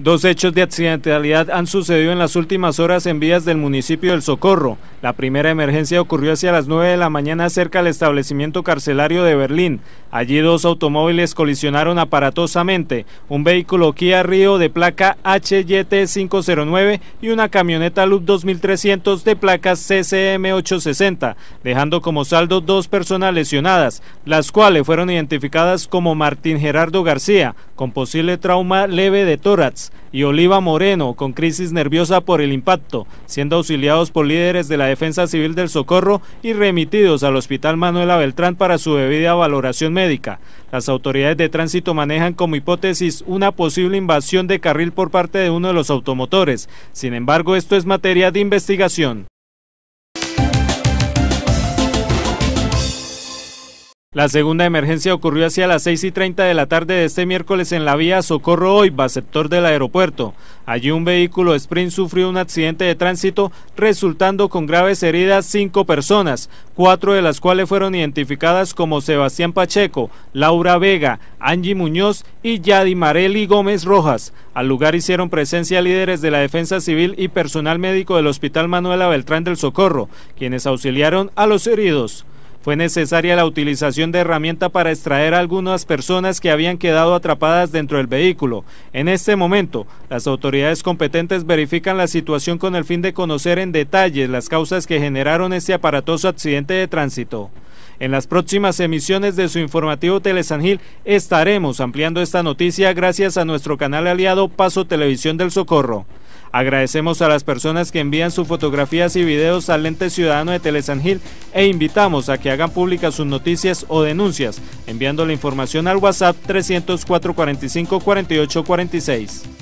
Dos hechos de accidentalidad han sucedido en las últimas horas en vías del municipio del Socorro. La primera emergencia ocurrió hacia las 9 de la mañana cerca del establecimiento carcelario de Berlín. Allí dos automóviles colisionaron aparatosamente, un vehículo Kia Río de placa HYT509 y una camioneta Lub 2300 de placa CCM860, dejando como saldo dos personas lesionadas, las cuales fueron identificadas como Martín Gerardo García, con posible trauma leve de tórax, y Oliva Moreno, con crisis nerviosa por el impacto, siendo auxiliados por líderes de la Defensa Civil del Socorro y remitidos al Hospital Manuela Beltrán para su debida valoración médica. Las autoridades de tránsito manejan como hipótesis una posible invasión de carril por parte de uno de los automotores. Sin embargo, esto es materia de investigación. La segunda emergencia ocurrió hacia las 6 y 30 de la tarde de este miércoles en la vía Socorro Oiba, sector del aeropuerto. Allí un vehículo Sprint sufrió un accidente de tránsito, resultando con graves heridas cinco personas, cuatro de las cuales fueron identificadas como Sebastián Pacheco, Laura Vega, Angie Muñoz y Yadimareli Gómez Rojas. Al lugar hicieron presencia líderes de la Defensa Civil y personal médico del Hospital Manuela Beltrán del Socorro, quienes auxiliaron a los heridos. Fue necesaria la utilización de herramienta para extraer a algunas personas que habían quedado atrapadas dentro del vehículo. En este momento, las autoridades competentes verifican la situación con el fin de conocer en detalle las causas que generaron este aparatoso accidente de tránsito. En las próximas emisiones de su informativo Telesangil estaremos ampliando esta noticia gracias a nuestro canal aliado Paso Televisión del Socorro. Agradecemos a las personas que envían sus fotografías y videos al ente ciudadano de Telesangil e invitamos a que hagan públicas sus noticias o denuncias, enviando la información al WhatsApp 304 48 46.